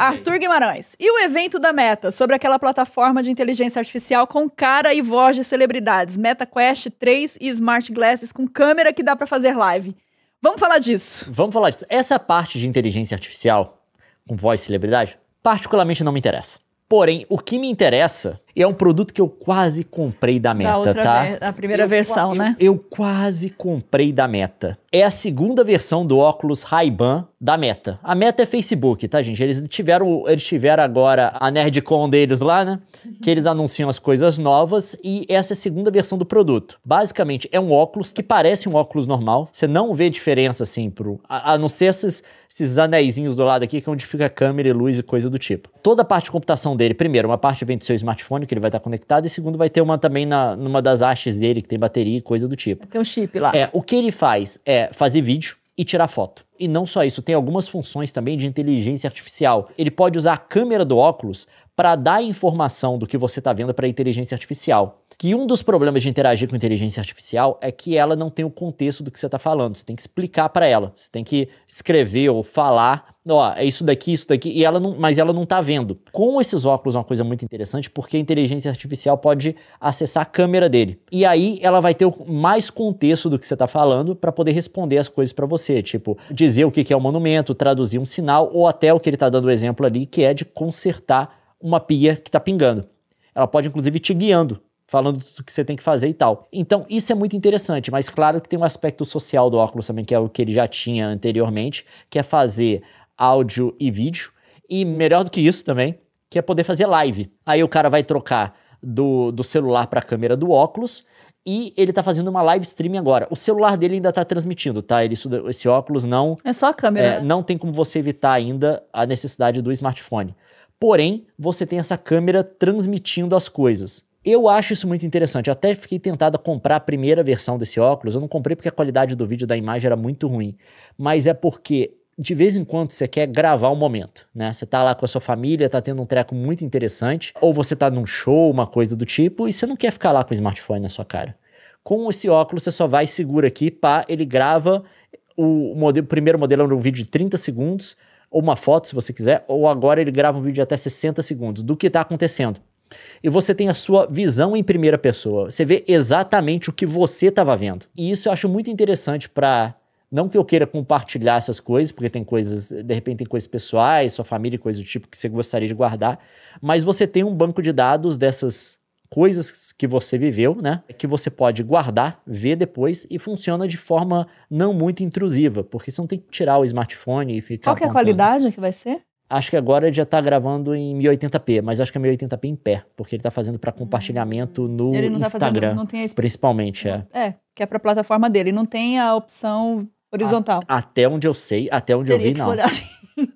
Arthur Guimarães. E o evento da Meta, sobre aquela plataforma de inteligência artificial com cara e voz de celebridades, Meta Quest 3 e Smart Glasses com câmera que dá para fazer live. Vamos falar disso. Vamos falar disso. Essa parte de inteligência artificial com voz celebridade, particularmente não me interessa. Porém, o que me interessa é um produto que eu quase comprei da meta, da outra tá? a primeira eu, versão, eu, né? Eu, eu quase comprei da meta. É a segunda versão do óculos Ray-Ban da Meta. A Meta é Facebook, tá, gente? Eles tiveram, eles tiveram agora a NerdCon deles lá, né? Que eles anunciam as coisas novas e essa é a segunda versão do produto. Basicamente, é um óculos que parece um óculos normal. Você não vê diferença, assim, pro... A, a não ser esses, esses anéisinhos do lado aqui, que é onde fica a câmera e luz e coisa do tipo. Toda a parte de computação dele, primeiro, uma parte vem do seu smartphone, que ele vai estar conectado, e segundo, vai ter uma também na, numa das hastes dele, que tem bateria e coisa do tipo. Tem um chip lá. É, o que ele faz é fazer vídeo e tirar foto. E não só isso, tem algumas funções também de inteligência artificial. Ele pode usar a câmera do óculos para dar informação do que você está vendo para a inteligência artificial. Que um dos problemas de interagir com inteligência artificial é que ela não tem o contexto do que você está falando. Você tem que explicar para ela. Você tem que escrever ou falar ó, é isso daqui, isso daqui, e ela não, mas ela não tá vendo. Com esses óculos é uma coisa muito interessante, porque a inteligência artificial pode acessar a câmera dele. E aí ela vai ter mais contexto do que você tá falando para poder responder as coisas para você, tipo, dizer o que é o um monumento, traduzir um sinal, ou até o que ele tá dando o exemplo ali, que é de consertar uma pia que tá pingando. Ela pode, inclusive, te guiando falando do que você tem que fazer e tal. Então, isso é muito interessante, mas claro que tem um aspecto social do óculos também, que é o que ele já tinha anteriormente, que é fazer áudio e vídeo. E melhor do que isso também, que é poder fazer live. Aí o cara vai trocar do, do celular para a câmera do óculos e ele tá fazendo uma live streaming agora. O celular dele ainda tá transmitindo, tá? Ele, esse óculos não. É só a câmera. É, não tem como você evitar ainda a necessidade do smartphone. Porém, você tem essa câmera transmitindo as coisas. Eu acho isso muito interessante. Eu até fiquei tentado a comprar a primeira versão desse óculos. Eu não comprei porque a qualidade do vídeo da imagem era muito ruim. Mas é porque de vez em quando você quer gravar um momento, né? Você tá lá com a sua família, tá tendo um treco muito interessante, ou você tá num show, uma coisa do tipo, e você não quer ficar lá com o smartphone na sua cara. Com esse óculos, você só vai segura aqui, pá, ele grava o, modelo, o primeiro modelo é um vídeo de 30 segundos, ou uma foto, se você quiser, ou agora ele grava um vídeo de até 60 segundos do que está acontecendo. E você tem a sua visão em primeira pessoa. Você vê exatamente o que você estava vendo. E isso eu acho muito interessante para não que eu queira compartilhar essas coisas, porque tem coisas, de repente tem coisas pessoais, sua família, coisas do tipo que você gostaria de guardar, mas você tem um banco de dados dessas coisas que você viveu, né? Que você pode guardar, ver depois e funciona de forma não muito intrusiva, porque você não tem que tirar o smartphone e ficar. Qual que é a qualidade que vai ser? Acho que agora ele já está gravando em 1080p, mas acho que é 1080p em pé, porque ele está fazendo para hum. compartilhamento no ele não Instagram, tá fazendo, não tem a... principalmente. É. é, que é para a plataforma dele. Não tem a opção Horizontal. A, até onde eu sei, até onde Teria eu vi, que não. Orar assim.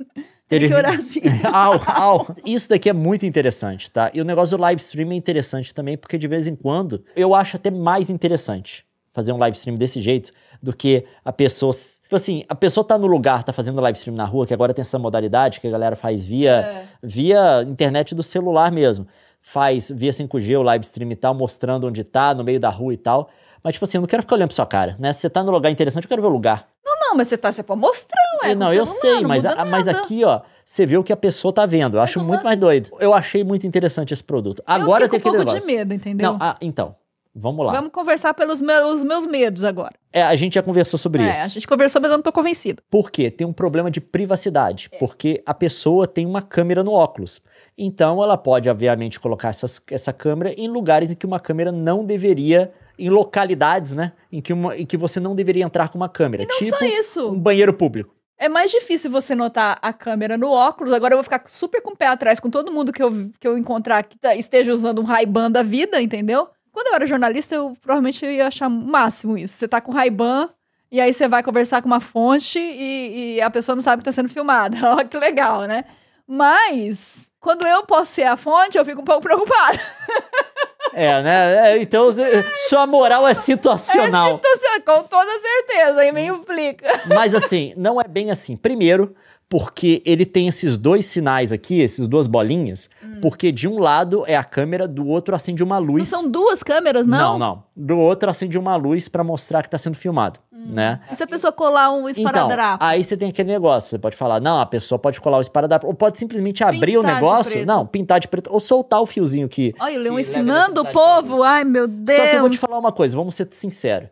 Teria que orar assim. au, au. Ah, ah, isso daqui é muito interessante, tá? E o negócio do live stream é interessante também, porque de vez em quando eu acho até mais interessante fazer um live stream desse jeito do que a pessoa. Tipo assim, a pessoa tá no lugar, tá fazendo live stream na rua, que agora tem essa modalidade que a galera faz via, é. via internet do celular mesmo. Faz via 5G o live stream e tal, mostrando onde tá, no meio da rua e tal. Mas, tipo assim, eu não quero ficar olhando pra sua cara, né? Se você tá no lugar interessante, eu quero ver o lugar. Não, não, mas você tá, você pode mostrar, ué. Não, eu é, sei, não mas, a, mas aqui, ó, você vê o que a pessoa tá vendo. Eu acho muito mais doido. Eu achei muito interessante esse produto. Agora eu tem com um pouco negócio. de medo, entendeu? Não, ah, então, Vamos lá. Vamos conversar pelos meus, meus medos agora. É, a gente já conversou sobre é, isso. A gente conversou, mas eu não tô convencido. Por quê? Tem um problema de privacidade. É. Porque a pessoa tem uma câmera no óculos. Então ela pode, obviamente, colocar essas, essa câmera em lugares em que uma câmera não deveria em localidades, né? Em que, uma, em que você não deveria entrar com uma câmera. E não tipo, só isso. um banheiro público. É mais difícil você notar a câmera no óculos. Agora eu vou ficar super com o pé atrás com todo mundo que eu, que eu encontrar que tá, esteja usando um Ray-Ban da vida, entendeu? Quando eu era jornalista, eu provavelmente ia achar o máximo isso. Você tá com Ray-Ban e aí você vai conversar com uma fonte e, e a pessoa não sabe que tá sendo filmada. Olha que legal, né? Mas, quando eu posso ser a fonte, eu fico um pouco preocupada. É, né? É, então, é, sua moral é situacional. É situacional, com toda certeza, e me implica. Mas assim, não é bem assim. Primeiro, porque ele tem esses dois sinais aqui, essas duas bolinhas, hum. porque de um lado é a câmera, do outro acende uma luz. Não são duas câmeras, não? Não, não. Do outro acende uma luz para mostrar que tá sendo filmado, hum. né? E se a pessoa colar um esparadrapo? Então, aí você tem aquele negócio, você pode falar, não, a pessoa pode colar o um esparadrapo, ou pode simplesmente pintar abrir o negócio, não, pintar de preto, ou soltar o fiozinho que... Olha, o é Leão ensinando o povo, ai meu Deus! Só que eu vou te falar uma coisa, vamos ser sinceros.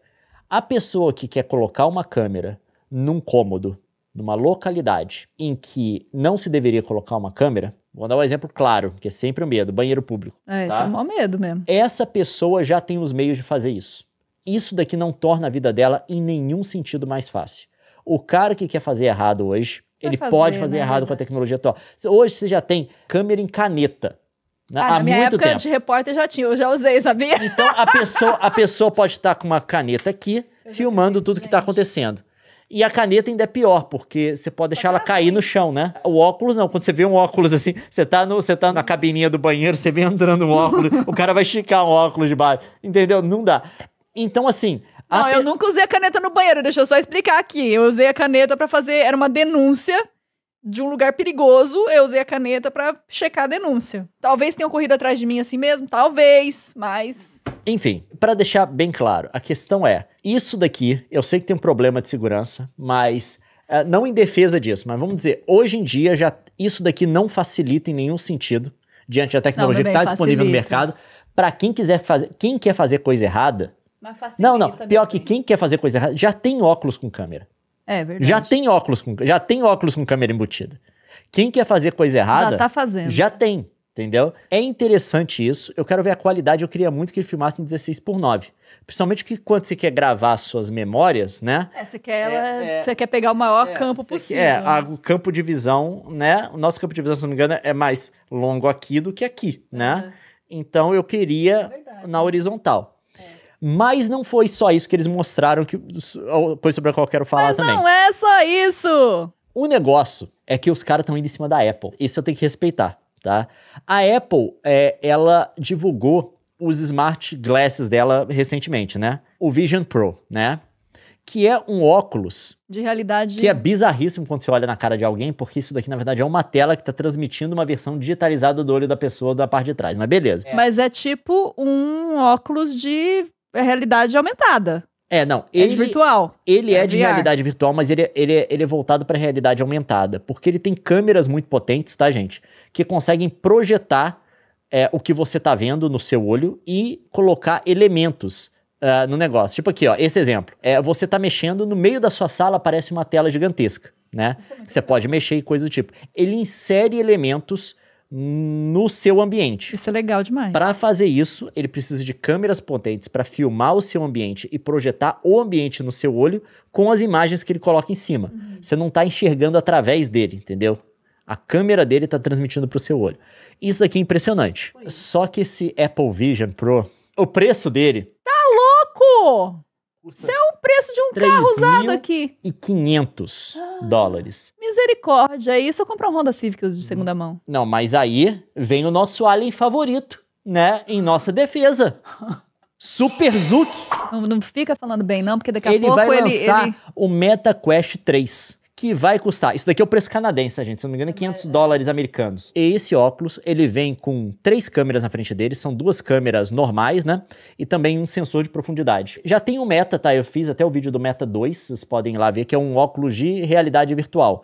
A pessoa que quer colocar uma câmera num cômodo numa localidade em que não se deveria colocar uma câmera, vou dar um exemplo claro, que é sempre o um medo, banheiro público. É, tá? isso é o maior medo mesmo. Essa pessoa já tem os meios de fazer isso. Isso daqui não torna a vida dela em nenhum sentido mais fácil. O cara que quer fazer errado hoje, Vai ele fazer, pode fazer né? errado com a tecnologia atual. Hoje você já tem câmera em caneta. Né? Ah, há na minha muito época tempo. de repórter já tinha, eu já usei, sabia? Então a pessoa, a pessoa pode estar com uma caneta aqui, eu filmando tudo que está acontecendo. E a caneta ainda é pior, porque você pode deixar ela cair no chão, né? O óculos não. Quando você vê um óculos assim, você tá, no, você tá na cabininha do banheiro, você vem entrando um óculos, o cara vai esticar um óculos de baixo. Entendeu? Não dá. Então, assim, não, eu nunca usei a caneta no banheiro, deixa eu só explicar aqui. Eu usei a caneta para fazer. Era uma denúncia de um lugar perigoso. Eu usei a caneta para checar a denúncia. Talvez tenha corrido atrás de mim assim mesmo, talvez, mas. Enfim, para deixar bem claro, a questão é: isso daqui, eu sei que tem um problema de segurança, mas uh, não em defesa disso, mas vamos dizer, hoje em dia já isso daqui não facilita em nenhum sentido diante da tecnologia não, bem, que está disponível no mercado. Para quem quiser fazer, quem quer fazer coisa errada, não, não. Pior que quem quer fazer coisa errada já tem óculos com câmera. É verdade. Já tem óculos com, já tem óculos com câmera embutida. Quem quer fazer coisa errada já tá fazendo. Já tem. Entendeu? É interessante isso. Eu quero ver a qualidade. Eu queria muito que ele filmasse em 16 por 9. Principalmente que quando você quer gravar suas memórias, né? É, você quer, ela, é, é. você quer pegar o maior é, campo possível. Quer, é, né? a, o campo de visão, né? O nosso campo de visão, se não me engano, é mais longo aqui do que aqui, né? Então eu queria é na horizontal. Mas não foi só isso que eles mostraram, que, coisa sobre a qual eu quero falar Mas também. Não é só isso! O negócio é que os caras estão indo em cima da Apple. Isso eu tenho que respeitar tá? A Apple, é, ela divulgou os smart glasses dela recentemente, né? O Vision Pro, né? Que é um óculos. De realidade. Que é bizarríssimo quando você olha na cara de alguém, porque isso daqui, na verdade, é uma tela que está transmitindo uma versão digitalizada do olho da pessoa da parte de trás. Mas beleza. É. Mas é tipo um óculos de realidade aumentada. É, não. É ele, é virtual. Ele é, é de VR. realidade virtual, mas ele, é, ele, é, ele é voltado para realidade aumentada. Porque ele tem câmeras muito potentes, tá, gente? Que conseguem projetar é, o que você tá vendo no seu olho e colocar elementos uh, no negócio. Tipo aqui, ó, esse exemplo. É, você tá mexendo, no meio da sua sala aparece uma tela gigantesca, né? É você legal. pode mexer e coisa do tipo. Ele insere elementos no seu ambiente. Isso é legal demais. Para fazer isso, ele precisa de câmeras potentes para filmar o seu ambiente e projetar o ambiente no seu olho com as imagens que ele coloca em cima. Uhum. Você não está enxergando através dele, entendeu? A câmera dele está transmitindo para o seu olho. Isso daqui é impressionante. Só que esse Apple Vision Pro, o preço dele. Tá louco! Isso é o preço de um carro usado aqui. E 500 ah, dólares. Misericórdia. E isso eu é comprar um Honda Civic de segunda mão. Não, mas aí vem o nosso alien favorito, né? Em nossa defesa. Super Zuki. Não, não, fica falando bem, não, porque daqui a ele pouco ele... Ele vai lançar ele... o Meta Quest 3 que vai custar. Isso daqui é o preço canadense, né, gente? Se não me engano, é 500 é. dólares americanos. E esse óculos, ele vem com três câmeras na frente dele, são duas câmeras normais, né? E também um sensor de profundidade. Já tem o Meta, tá? Eu fiz até o vídeo do Meta 2, vocês podem ir lá ver, que é um óculos de realidade virtual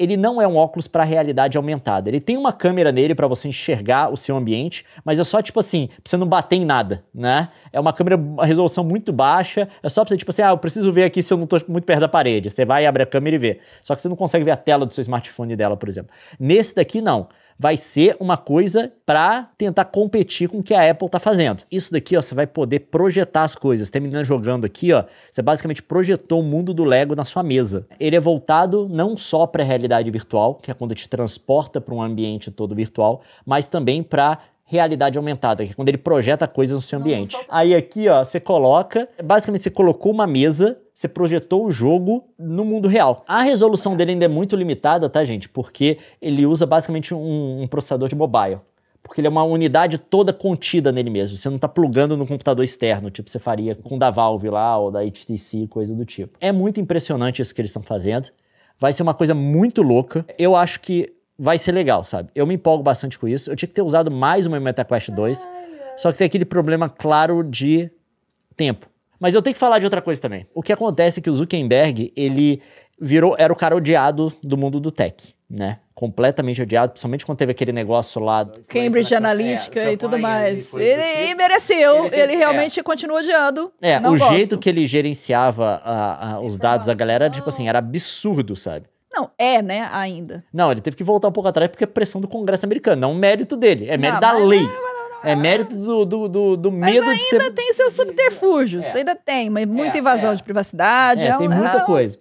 ele não é um óculos para realidade aumentada. Ele tem uma câmera nele para você enxergar o seu ambiente, mas é só tipo assim, pra você não bater em nada, né? É uma câmera, uma resolução muito baixa, é só pra você tipo assim, ah, eu preciso ver aqui se eu não tô muito perto da parede. Você vai, abre a câmera e vê. Só que você não consegue ver a tela do seu smartphone dela, por exemplo. Nesse daqui, não vai ser uma coisa para tentar competir com o que a Apple está fazendo. Isso daqui, ó, você vai poder projetar as coisas. Tem menina jogando aqui, ó, você basicamente projetou o mundo do Lego na sua mesa. Ele é voltado não só para a realidade virtual, que é quando te transporta para um ambiente todo virtual, mas também para realidade aumentada, que é quando ele projeta coisas no seu ambiente. Aí aqui, ó, você coloca, basicamente você colocou uma mesa, você projetou o jogo no mundo real. A resolução dele ainda é muito limitada, tá, gente? Porque ele usa basicamente um, um processador de mobile porque ele é uma unidade toda contida nele mesmo. Você não está plugando no computador externo, tipo você faria com da Valve lá ou da HTC, coisa do tipo. É muito impressionante isso que eles estão fazendo. Vai ser uma coisa muito louca. Eu acho que vai ser legal, sabe? Eu me empolgo bastante com isso. Eu tinha que ter usado mais uma MetaQuest 2, só que tem aquele problema claro de tempo. Mas eu tenho que falar de outra coisa também. O que acontece é que o Zuckerberg, ele virou, era o cara odiado do mundo do tech, né? Completamente odiado, principalmente quando teve aquele negócio lá... Cambridge Analytica é, e tudo mais. E ele, tipo. mereceu, ele, ele realmente é. continua odiando. É, o gosto. jeito que ele gerenciava a, a, os dados da galera, tipo assim, era absurdo, sabe? Não, é, né, ainda. Não, ele teve que voltar um pouco atrás porque é pressão do Congresso americano, não é um mérito dele, é mérito não, da mas, lei. é mérito do, do, do, do medo de ser... ainda tem seus subterfúgios, é. ainda tem, mas muita é, invasão é. de privacidade. É, é um, tem muita um... coisa.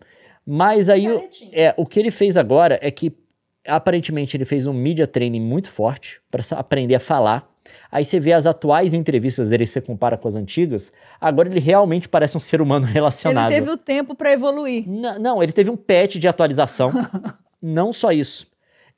Mas aí, é, o que ele fez agora é que, aparentemente, ele fez um media training muito forte para aprender a falar Aí você vê as atuais entrevistas dele, você compara com as antigas, agora ele realmente parece um ser humano relacionado. Ele teve o tempo para evoluir. N não, ele teve um patch de atualização. não só isso.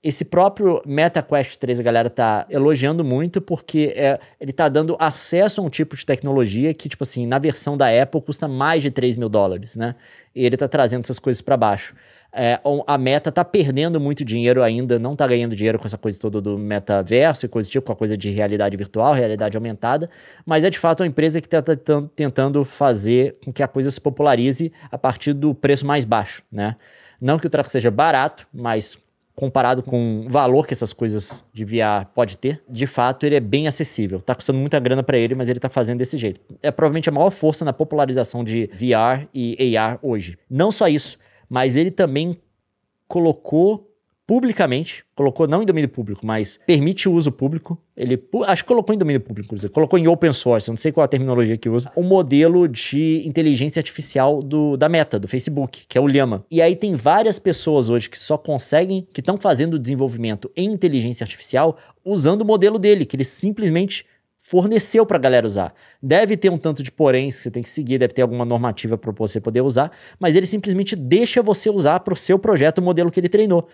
Esse próprio MetaQuest 3 a galera tá elogiando muito porque é, ele tá dando acesso a um tipo de tecnologia que, tipo assim, na versão da Apple custa mais de 3 mil dólares, né? E ele tá trazendo essas coisas para baixo é, a Meta está perdendo muito dinheiro ainda, não está ganhando dinheiro com essa coisa toda do metaverso e coisa tipo, com a coisa de realidade virtual, realidade aumentada, mas é de fato uma empresa que está tá, tá tentando fazer com que a coisa se popularize a partir do preço mais baixo, né? Não que o tráfego seja barato, mas comparado com o valor que essas coisas de VR pode ter, de fato ele é bem acessível. Tá custando muita grana para ele, mas ele tá fazendo desse jeito. É provavelmente a maior força na popularização de VR e AR hoje. Não só isso, mas ele também colocou publicamente, colocou não em domínio público, mas permite o uso público. Ele acho que colocou em domínio público, colocou em open source, não sei qual é a terminologia que usa, um modelo de inteligência artificial do, da Meta, do Facebook, que é o Llama. E aí tem várias pessoas hoje que só conseguem, que estão fazendo desenvolvimento em inteligência artificial usando o modelo dele, que ele simplesmente forneceu para a galera usar. Deve ter um tanto de porém que você tem que seguir, deve ter alguma normativa para você poder usar, mas ele simplesmente deixa você usar para o seu projeto o modelo que ele treinou.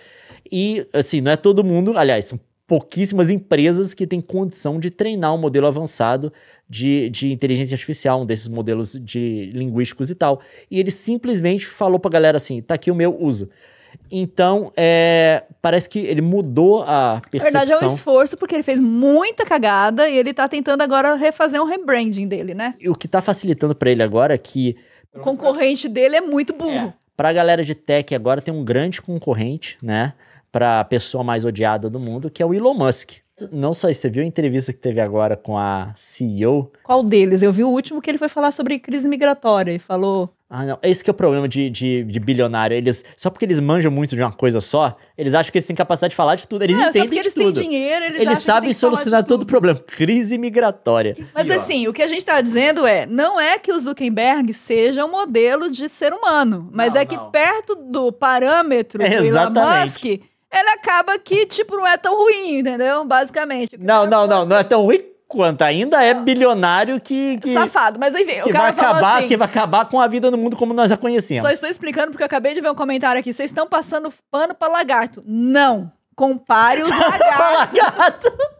E, assim, não é todo mundo, aliás, são pouquíssimas empresas que têm condição de treinar um modelo avançado de, de inteligência artificial, um desses modelos de linguísticos e tal. E ele simplesmente falou para a galera assim, tá aqui o meu, uso. Então, é, parece que ele mudou a percepção. Na verdade, é um esforço, porque ele fez muita cagada e ele tá tentando agora refazer um rebranding dele, né? E o que tá facilitando para ele agora é que. O concorrente dele é muito burro. É. Pra galera de tech agora tem um grande concorrente, né? Pra pessoa mais odiada do mundo, que é o Elon Musk. Não só isso, você viu a entrevista que teve agora com a CEO? Qual deles? Eu vi o último que ele foi falar sobre crise migratória e falou ah, não. Esse é que é o problema de, de, de, bilionário. Eles, só porque eles manjam muito de uma coisa só, eles acham que eles têm capacidade de falar de tudo. Eles não, entendem só porque eles tudo. têm dinheiro, eles, eles sabem solucionar todo o problema. Crise migratória. Mas assim, o que a gente está dizendo é, não é que o Zuckerberg seja um modelo de ser humano, mas não, é que perto do parâmetro é, do Elon Musk, ele acaba que, tipo, não é tão ruim, entendeu? Basicamente. Não, não, não, não é tão ruim quanto. Ainda é bilionário que. que Safado, mas enfim, que o cara vai acabar, assim, Que vai acabar com a vida no mundo como nós a conhecemos. Só estou explicando porque eu acabei de ver um comentário aqui. Vocês estão passando pano para lagarto. Não! Compare os lagartos. lagarto.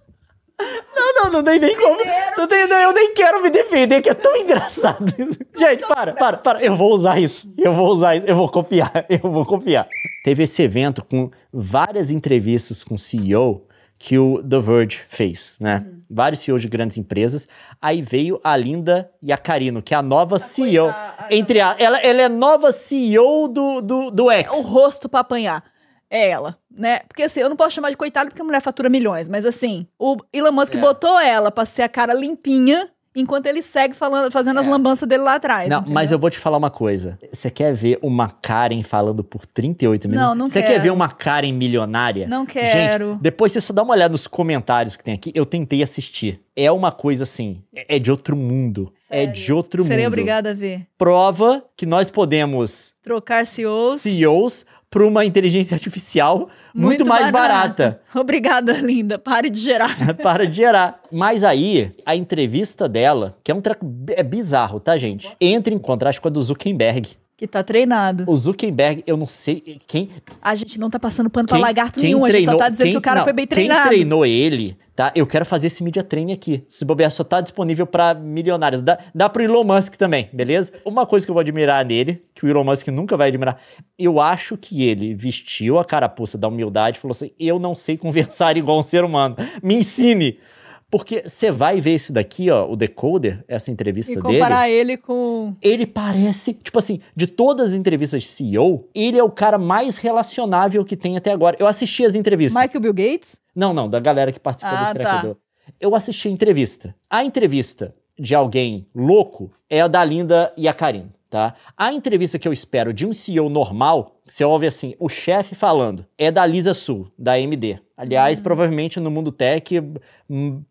Não, não, não tem nem como. Não tem, não, eu nem quero me defender, que é tão engraçado isso. Gente, para, para, para. Eu vou usar isso. Eu vou usar isso. Eu vou confiar. Eu vou confiar. Teve esse evento com várias entrevistas com CEO que o The Verge fez, né? Uhum. Vários CEOs de grandes empresas. Aí veio a Linda e a Karino, que é a nova a CEO. A, a, entre a, ela, ela é nova CEO do, do, do X. É o rosto para apanhar. É ela, né? Porque assim, eu não posso chamar de coitada porque a mulher fatura milhões, mas assim, o Elon Musk é. botou ela pra ser a cara limpinha enquanto ele segue falando, fazendo é. as lambanças dele lá atrás. Não, entendeu? mas eu vou te falar uma coisa. Você quer ver uma Karen falando por 38 minutos? Não, não Você quer ver uma Karen milionária? Não quero. Gente, depois você só dá uma olhada nos comentários que tem aqui. Eu tentei assistir. É uma coisa assim, é de outro mundo. Sério? É de outro Serei mundo. Serei obrigada a ver. Prova que nós podemos... Trocar CEOs. CEOs para uma inteligência artificial muito, muito mais barata. barata. Obrigada, linda. Pare de gerar. Para de gerar. Mas aí, a entrevista dela, que é um treco é bizarro, tá, gente? Entra em contraste com a do Zuckerberg. Que tá treinado. O Zuckerberg, eu não sei quem. A gente não tá passando pano quem, pra lagarto nenhum, treinou, a gente só tá dizendo quem, que o cara não, foi bem treinado. Quem treinou ele, tá? Eu quero fazer esse media training aqui. Se bobear, só tá disponível para milionários. Dá, dá pro Elon Musk também, beleza? Uma coisa que eu vou admirar nele, que o Elon Musk nunca vai admirar, eu acho que ele vestiu a carapuça da humildade e falou assim: eu não sei conversar igual um ser humano. Me ensine! Porque você vai ver esse daqui, ó, o Decoder, essa entrevista dele. E comparar dele, ele com... Ele parece, tipo assim, de todas as entrevistas de CEO, ele é o cara mais relacionável que tem até agora. Eu assisti as entrevistas. Michael Bill Gates? Não, não, da galera que participou ah, desse traquedor. Tá. Eu assisti a entrevista. A entrevista de alguém louco é a da Linda e a Karine. Tá? A entrevista que eu espero de um CEO normal, você ouve assim, o chefe falando, é da Lisa Sul, da AMD. Aliás, hum. provavelmente no mundo tech, hum,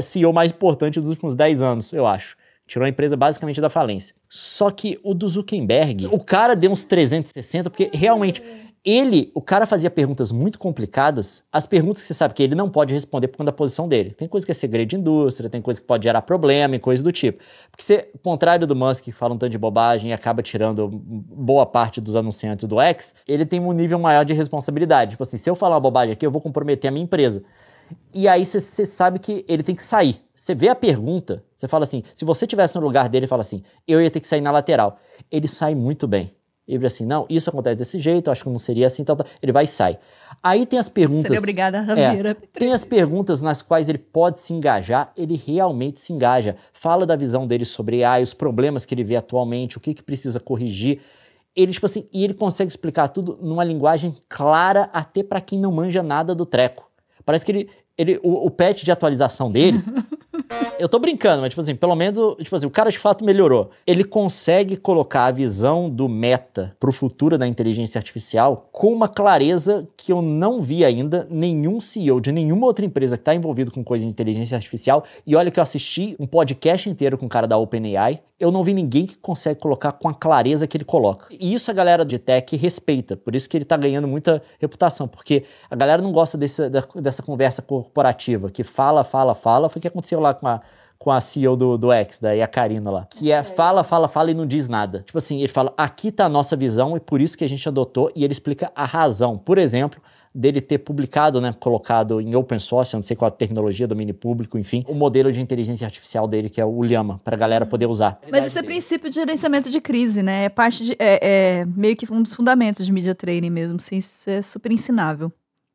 CEO mais importante dos últimos 10 anos, eu acho. Tirou a empresa basicamente da falência. Só que o do Zuckerberg, o cara deu uns 360, porque realmente hum ele, o cara fazia perguntas muito complicadas, as perguntas que você sabe que ele não pode responder por conta da posição dele. Tem coisa que é segredo de indústria, tem coisa que pode gerar problema e coisa do tipo. Porque você, contrário do Musk, que fala um tanto de bobagem e acaba tirando boa parte dos anunciantes do X, ele tem um nível maior de responsabilidade. Tipo assim, se eu falar uma bobagem aqui, eu vou comprometer a minha empresa. E aí você sabe que ele tem que sair. Você vê a pergunta, você fala assim, se você tivesse no lugar dele, fala assim, eu ia ter que sair na lateral. Ele sai muito bem ele assim, não, isso acontece desse jeito, acho que não seria assim, tal, tal. ele vai e sai. Aí tem as perguntas. Seria obrigada a é, Tem as perguntas nas quais ele pode se engajar, ele realmente se engaja. Fala da visão dele sobre AI, os problemas que ele vê atualmente, o que, que precisa corrigir. Ele, tipo assim, e ele consegue explicar tudo numa linguagem clara, até para quem não manja nada do treco. Parece que ele, ele o, o patch de atualização dele Eu tô brincando, mas, tipo assim, pelo menos, tipo assim, o cara de fato melhorou. Ele consegue colocar a visão do meta pro futuro da inteligência artificial com uma clareza que eu não vi ainda nenhum CEO de nenhuma outra empresa que tá envolvido com coisa de inteligência artificial. E olha que eu assisti um podcast inteiro com o cara da OpenAI eu não vi ninguém que consegue colocar com a clareza que ele coloca. E isso a galera de tech respeita, por isso que ele está ganhando muita reputação, porque a galera não gosta desse, dessa conversa corporativa, que fala, fala, fala, foi o que aconteceu lá com a, com a CEO do, do X, da Karina lá. Que é fala, fala, fala e não diz nada. Tipo assim, ele fala, aqui tá a nossa visão e por isso que a gente adotou, e ele explica a razão. Por exemplo, dele ter publicado, né, colocado em open source, não sei qual a tecnologia, domínio público, enfim, o modelo de inteligência artificial dele, que é o Llama, para a galera uhum. poder usar. Mas esse é princípio de gerenciamento de crise, né? É parte de, é, é, meio que um dos fundamentos de media training mesmo, sim, isso é super ensinável.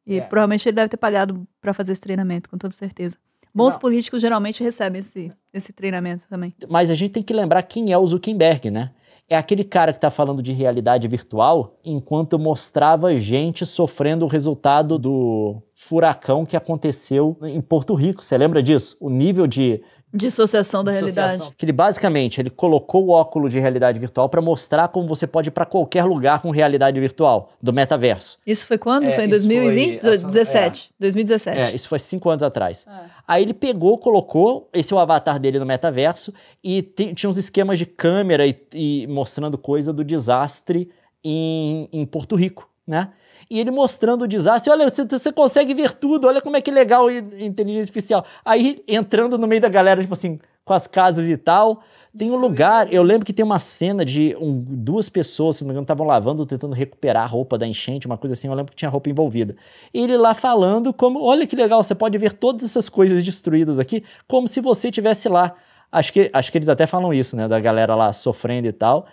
E é. provavelmente ele deve ter pagado para fazer esse treinamento, com toda certeza. Bons não. políticos geralmente recebem esse, esse treinamento também. Mas a gente tem que lembrar quem é o Zuckerberg, né? é aquele cara que está falando de realidade virtual enquanto mostrava gente sofrendo o resultado do furacão que aconteceu em Porto Rico. Você lembra disso? O nível de, Dissociação da realidade. Que ele basicamente ele colocou o óculos de realidade virtual para mostrar como você pode ir para qualquer lugar com realidade virtual, do metaverso. Isso foi quando? É, foi em 2020? Foi... 17. É. 2017. É, isso foi cinco anos atrás. É. Aí ele pegou, colocou, esse é o avatar dele no metaverso, e tinha uns esquemas de câmera e, e mostrando coisa do desastre em, em Porto Rico, né? e ele mostrando o desastre. Olha, você, você consegue ver tudo, olha como é que legal a inteligência artificial. Aí entrando no meio da galera, tipo assim, com as casas e tal. Tem um é lugar, eu lembro que tem uma cena de um, duas pessoas, se não me engano, estavam lavando, tentando recuperar a roupa da enchente, uma coisa assim, eu lembro que tinha roupa envolvida. Ele lá falando como, olha que legal, você pode ver todas essas coisas destruídas aqui, como se você tivesse lá. Acho que, acho que eles até falam isso, né, da galera lá sofrendo e tal.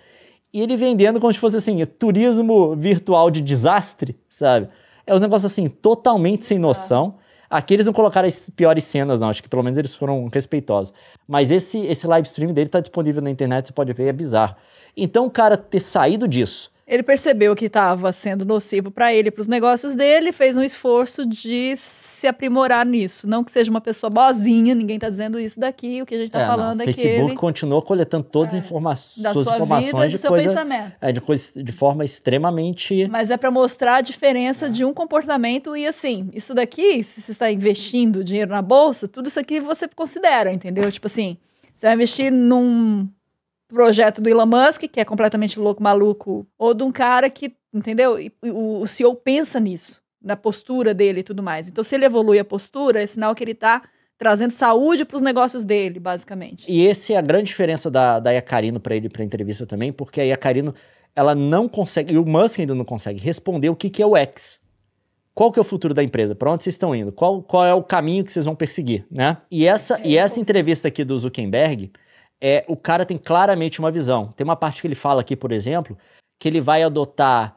E ele vendendo como se fosse assim, turismo virtual de desastre, sabe? É um negócios assim, totalmente sem tá. noção. Aqui eles não colocaram as piores cenas, não. Acho que pelo menos eles foram respeitosos. Mas esse, esse live stream dele tá disponível na internet, você pode ver, é bizarro. Então o cara ter saído disso ele percebeu que estava sendo nocivo para ele, para os negócios dele, fez um esforço de se aprimorar nisso. Não que seja uma pessoa boazinha, ninguém está dizendo isso daqui, o que a gente está é, falando não. é Facebook que Facebook continuou coletando todas é, as é, suas informações vida, de seu coisa, pensamento. É, de, coisa, de forma extremamente... Mas é para mostrar a diferença é. de um comportamento e assim, isso daqui, se você está investindo dinheiro na bolsa, tudo isso aqui você considera, entendeu? Tipo assim, você vai investir num projeto do Elon Musk, que é completamente louco, maluco, ou de um cara que, entendeu? O, o CEO pensa nisso, na postura dele e tudo mais. Então, se ele evolui a postura, é sinal que ele está trazendo saúde para os negócios dele, basicamente. E essa é a grande diferença da, da Iacarino para ele, para a entrevista também, porque a Iacarino, ela não consegue, e o Musk ainda não consegue, responder o que, que é o X. Qual que é o futuro da empresa? Para onde vocês estão indo? Qual, qual é o caminho que vocês vão perseguir, né? E essa, é, e essa entrevista aqui do Zuckerberg, é, o cara tem claramente uma visão. Tem uma parte que ele fala aqui, por exemplo, que ele vai adotar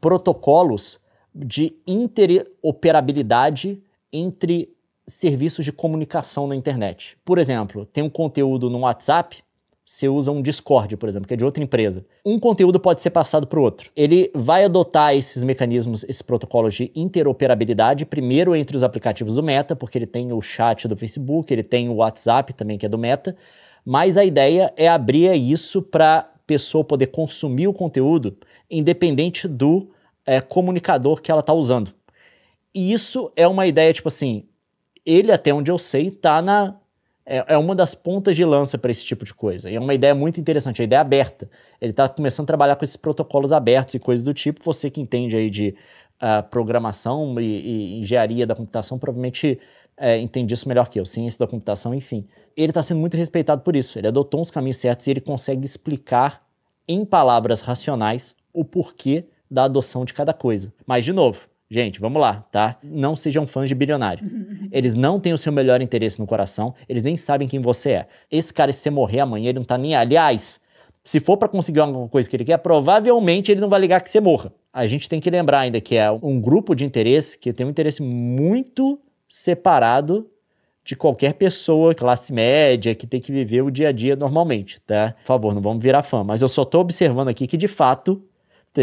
protocolos de interoperabilidade entre serviços de comunicação na internet. Por exemplo, tem um conteúdo no WhatsApp, você usa um Discord, por exemplo, que é de outra empresa. Um conteúdo pode ser passado para o outro. Ele vai adotar esses mecanismos, esses protocolos de interoperabilidade, primeiro entre os aplicativos do Meta, porque ele tem o chat do Facebook, ele tem o WhatsApp também, que é do Meta mas a ideia é abrir isso para pessoa poder consumir o conteúdo independente do é, comunicador que ela está usando. E isso é uma ideia, tipo assim, ele, até onde eu sei, tá na. É, é uma das pontas de lança para esse tipo de coisa. E é uma ideia muito interessante, é uma ideia aberta. Ele está começando a trabalhar com esses protocolos abertos e coisas do tipo. Você que entende aí de uh, programação e, e engenharia da computação, provavelmente é, entende isso melhor que eu, ciência da computação, enfim. Ele está sendo muito respeitado por isso. Ele adotou uns caminhos certos e ele consegue explicar em palavras racionais o porquê da adoção de cada coisa. Mas, de novo, Gente, vamos lá, tá? Não sejam fãs de bilionário. Eles não têm o seu melhor interesse no coração, eles nem sabem quem você é. Esse cara, se você morrer amanhã, ele não tá nem. Aliás, se for para conseguir alguma coisa que ele quer, provavelmente ele não vai ligar que você morra. A gente tem que lembrar ainda que é um grupo de interesse que tem um interesse muito separado de qualquer pessoa classe média que tem que viver o dia a dia normalmente, tá? Por favor, não vamos virar fã, mas eu só tô observando aqui que de fato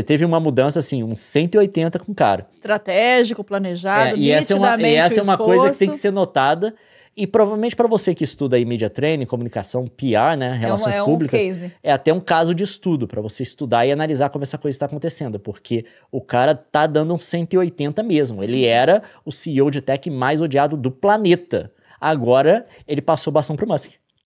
teve uma mudança assim, uns 180 com cara. Estratégico, planejado, é, e essa é uma, e essa é uma esforço. coisa que tem que ser notada e provavelmente para você que estuda aí media training, comunicação, PR, né, é relações é uma, é públicas, é até um caso de estudo para você estudar e analisar como essa coisa está acontecendo, porque o cara tá dando um 180 mesmo. Ele uhum. era o CEO de tech mais odiado do planeta. Agora ele passou bastão pro Musk.